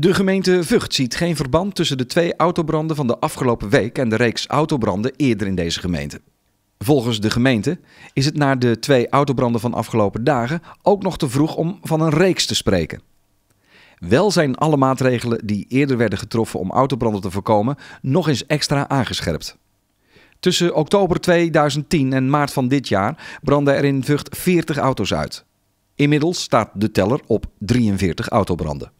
De gemeente Vught ziet geen verband tussen de twee autobranden van de afgelopen week en de reeks autobranden eerder in deze gemeente. Volgens de gemeente is het na de twee autobranden van afgelopen dagen ook nog te vroeg om van een reeks te spreken. Wel zijn alle maatregelen die eerder werden getroffen om autobranden te voorkomen nog eens extra aangescherpt. Tussen oktober 2010 en maart van dit jaar brandden er in Vught 40 auto's uit. Inmiddels staat de teller op 43 autobranden.